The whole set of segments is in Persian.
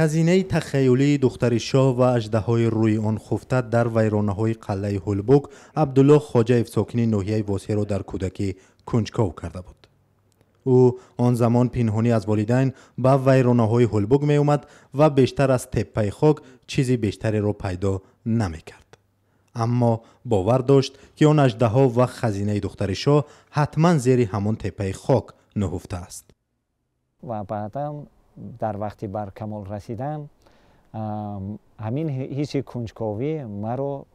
خزینه تخیلی دختر شاه و اجده های روی آن خفته در ویرانه های قلعه هولبوک عبدالله خاجه سکنی نوحیه واسه رو در کودکی کنجکاو کرده بود. او آن زمان پینهانی از والدین با ویرانه های هولبوک می اومد و بیشتر از تپه خاک چیزی بیشتر را پیدا نمی کرد. اما باور داشت که آن اجده ها و خزینه دختر شاه حتما زیر همان تپه خاک نهفته است. و بعدم در وقتی بر کمال رسیدم همین حیث کنجکاوی ما رو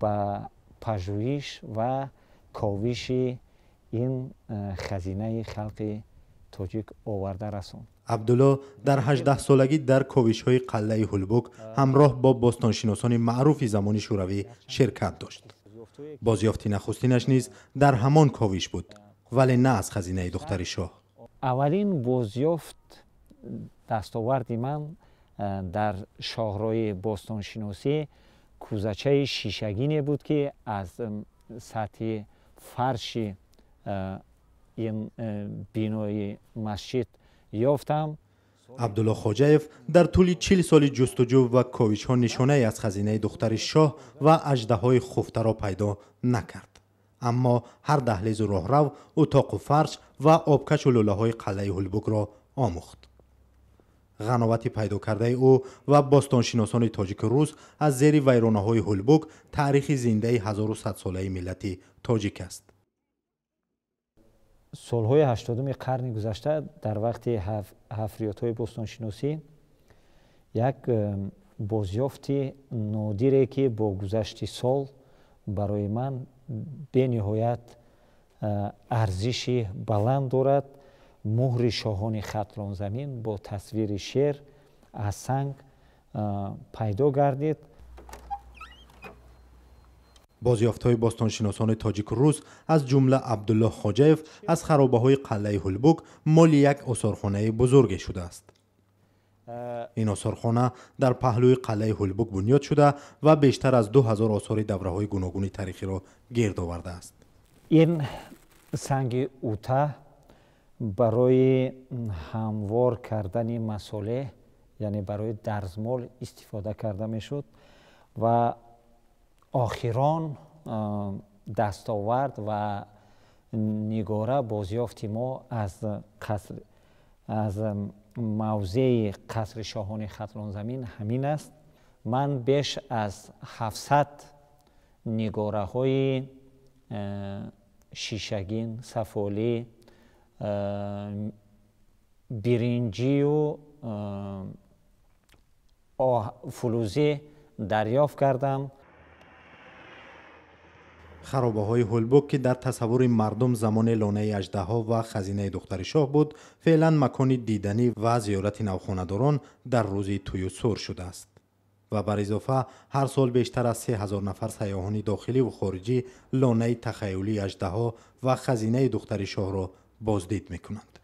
به پجویش و کاویش این خزینه خلق توجیک آورده رسوند عبدالله در 18 سالگی در کاویش های قلعه هلبوک همراه با بستان شناسان معروف زمان شوروی شرکت داشت بازیافتی نخستینش نیز در همان کاویش بود ولی نه از خزینه دختری شاه اولین بازیافت دستاورد من در شاهرای باستانشناسی کوزچه شیشگینی بود که از سطح فرش این بینای مسجد یافتم عبدالله خوجایف در طول چیل سال جستجو و کویچ ها نشانه از خزینه دختر شاه و اجده های خفته را پیدا نکرد. اما هر دهلیز و رو اتاق و فرش و آبکش و لوله های قلعه هلبوک را آموخت. غنواتی پیدا کرده او و شناسان تاجیک روز از زیر ویرانه های هولبوک تاریخ زنده 1100 ساله ملتی تاجیک است. سالهای 80 قرن گذشته در وقت هف... هفریات های باستانشناسی یک بازیافت نادیره که با گذشت سال برای من به نهایت ارزشی بلند دارد مهر شاهان خطران زمین با تصویر شیر از سنگ پیدا گردید بازیافت های باستانشناسان تاجیک روز از جمله عبدالله خاجایف از خرابه های قلعه هلبوک مال یک اصارخانه بزرگ شده است این اصارخانه در پهلوی قلعه هلبوک بنیاد شده و بیشتر از دو هزار اصار دوره های گناگونی تاریخی را گرد آورده است این سنگ اوته برای هموار کردن مساله یعنی برای درزمال استفاده کرده می شود و آخران دستاورد و نگاره بازیافت ما از قصر از موضع قصر شاهان خطران زمین همین است من بیش از 700 نگاره های شیشگین سفالی برنجی و آه فلوزی دریافت کردم خرابه های هولبوک که در تصور مردم زمان لانه اجده ها و خزینه دختر شاه بود فعلا مکانی دیدنی و زیارت نوخانداران در روزی توی سر شده است و بر اضافه هر سال بیشتر از 3000 نفر سیاهانی داخلی و خارجی لانه تخیلی اجده ها و خزینه دختر شاه را بازدید میکنند